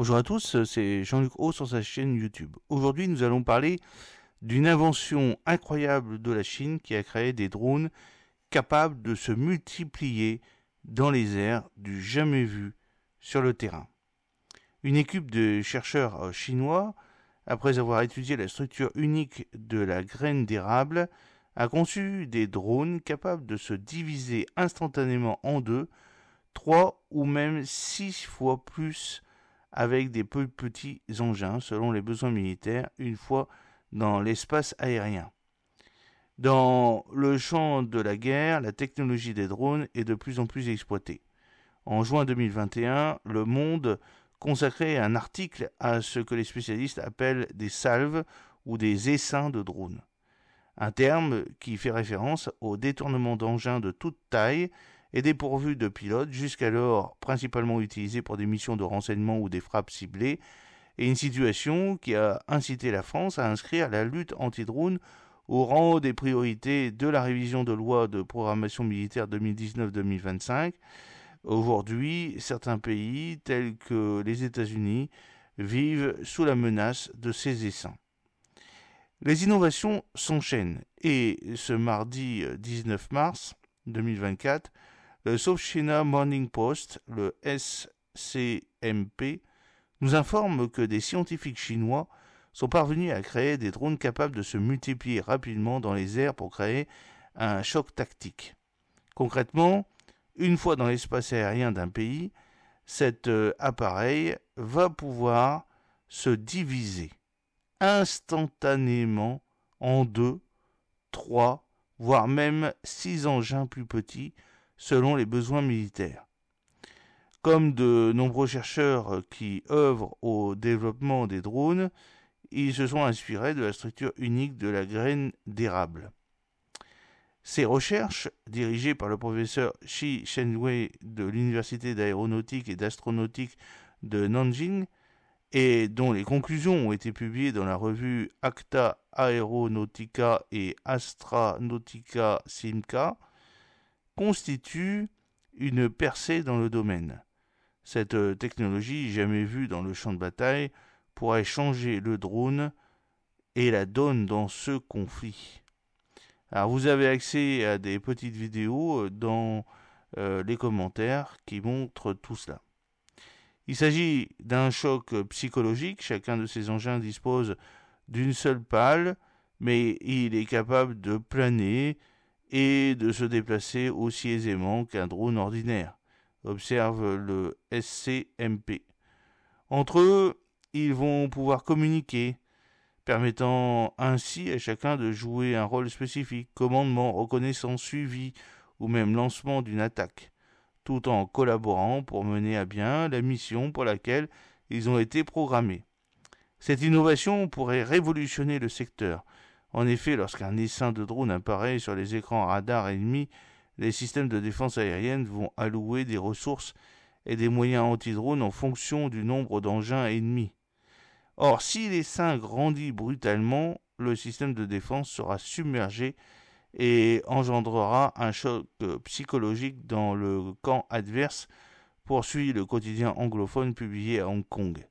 Bonjour à tous, c'est Jean-Luc Haut sur sa chaîne YouTube. Aujourd'hui, nous allons parler d'une invention incroyable de la Chine qui a créé des drones capables de se multiplier dans les airs du jamais vu sur le terrain. Une équipe de chercheurs euh, chinois, après avoir étudié la structure unique de la graine d'érable, a conçu des drones capables de se diviser instantanément en deux, trois ou même six fois plus avec des peu petits engins selon les besoins militaires une fois dans l'espace aérien. Dans le champ de la guerre, la technologie des drones est de plus en plus exploitée. En juin 2021, Le Monde consacrait un article à ce que les spécialistes appellent des salves ou des essaims de drones. Un terme qui fait référence au détournement d'engins de toute taille est dépourvue de pilotes, jusqu'alors principalement utilisés pour des missions de renseignement ou des frappes ciblées, et une situation qui a incité la France à inscrire la lutte anti-drone au rang des priorités de la révision de loi de programmation militaire 2019-2025. Aujourd'hui, certains pays, tels que les États-Unis, vivent sous la menace de ces essaims. Les innovations s'enchaînent et ce mardi 19 mars 2024, le euh, China Morning Post, le SCMP, nous informe que des scientifiques chinois sont parvenus à créer des drones capables de se multiplier rapidement dans les airs pour créer un choc tactique. Concrètement, une fois dans l'espace aérien d'un pays, cet euh, appareil va pouvoir se diviser instantanément en deux, trois, voire même six engins plus petits selon les besoins militaires. Comme de nombreux chercheurs qui œuvrent au développement des drones, ils se sont inspirés de la structure unique de la graine d'érable. Ces recherches, dirigées par le professeur Shi Shenwei de l'Université d'aéronautique et d'astronautique de Nanjing, et dont les conclusions ont été publiées dans la revue Acta Aeronautica et Astranautica Simca, constitue une percée dans le domaine. Cette euh, technologie jamais vue dans le champ de bataille pourrait changer le drone et la donne dans ce conflit. Alors vous avez accès à des petites vidéos euh, dans euh, les commentaires qui montrent tout cela. Il s'agit d'un choc psychologique, chacun de ces engins dispose d'une seule pale, mais il est capable de planer, et de se déplacer aussi aisément qu'un drone ordinaire, observe le SCMP. Entre eux, ils vont pouvoir communiquer, permettant ainsi à chacun de jouer un rôle spécifique, commandement, reconnaissance, suivi ou même lancement d'une attaque, tout en collaborant pour mener à bien la mission pour laquelle ils ont été programmés. Cette innovation pourrait révolutionner le secteur, en effet, lorsqu'un essaim de drone apparaît sur les écrans radars ennemis, les systèmes de défense aérienne vont allouer des ressources et des moyens anti-drones en fonction du nombre d'engins ennemis. Or, si l'essaim grandit brutalement, le système de défense sera submergé et engendrera un choc psychologique dans le camp adverse, poursuit le quotidien anglophone publié à Hong Kong.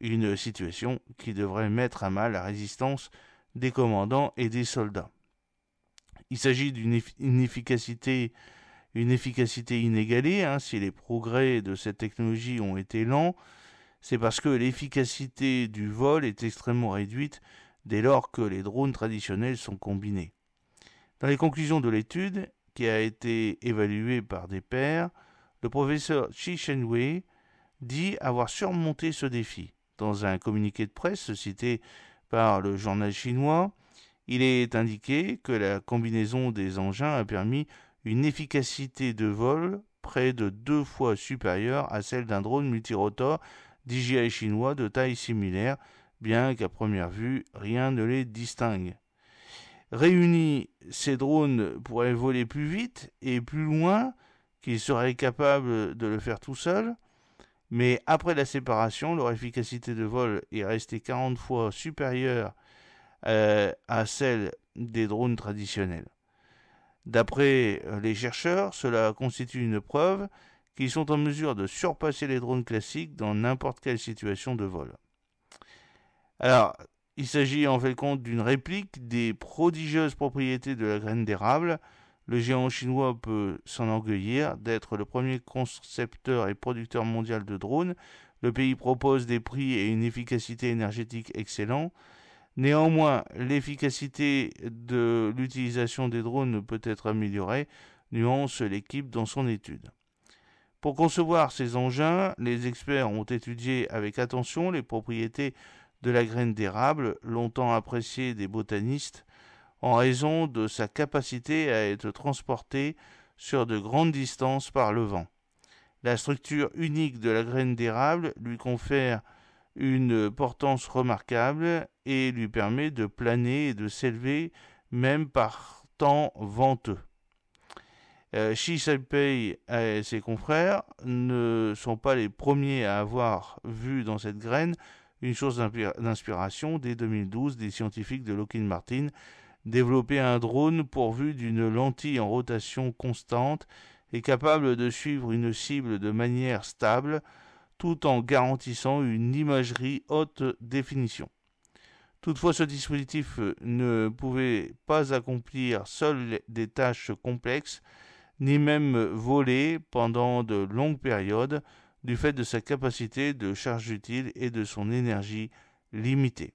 Une situation qui devrait mettre à mal la résistance des commandants et des soldats. Il s'agit d'une efficacité, une efficacité inégalée. Hein. Si les progrès de cette technologie ont été lents, c'est parce que l'efficacité du vol est extrêmement réduite dès lors que les drones traditionnels sont combinés. Dans les conclusions de l'étude, qui a été évaluée par des pairs, le professeur Chi Shenwei dit avoir surmonté ce défi. Dans un communiqué de presse cité par le journal chinois, il est indiqué que la combinaison des engins a permis une efficacité de vol près de deux fois supérieure à celle d'un drone multirotor DJI chinois de taille similaire, bien qu'à première vue rien ne les distingue. Réunis, ces drones pourraient voler plus vite et plus loin qu'ils seraient capables de le faire tout seuls, mais après la séparation, leur efficacité de vol est restée 40 fois supérieure euh, à celle des drones traditionnels. D'après euh, les chercheurs, cela constitue une preuve qu'ils sont en mesure de surpasser les drones classiques dans n'importe quelle situation de vol. Alors, il s'agit en fait compte d'une réplique des prodigieuses propriétés de la graine d'érable le géant chinois peut s'enorgueillir d'être le premier concepteur et producteur mondial de drones. Le pays propose des prix et une efficacité énergétique excellents. Néanmoins, l'efficacité de l'utilisation des drones peut être améliorée, nuance l'équipe dans son étude. Pour concevoir ces engins, les experts ont étudié avec attention les propriétés de la graine d'érable, longtemps appréciée des botanistes, en raison de sa capacité à être transportée sur de grandes distances par le vent. La structure unique de la graine d'érable lui confère une portance remarquable et lui permet de planer et de s'élever même par temps venteux. Euh, et ses confrères ne sont pas les premiers à avoir vu dans cette graine une source d'inspiration dès 2012 des scientifiques de Lockheed Martin développer un drone pourvu d'une lentille en rotation constante et capable de suivre une cible de manière stable tout en garantissant une imagerie haute définition. Toutefois, ce dispositif ne pouvait pas accomplir seul des tâches complexes, ni même voler pendant de longues périodes, du fait de sa capacité de charge utile et de son énergie limitée.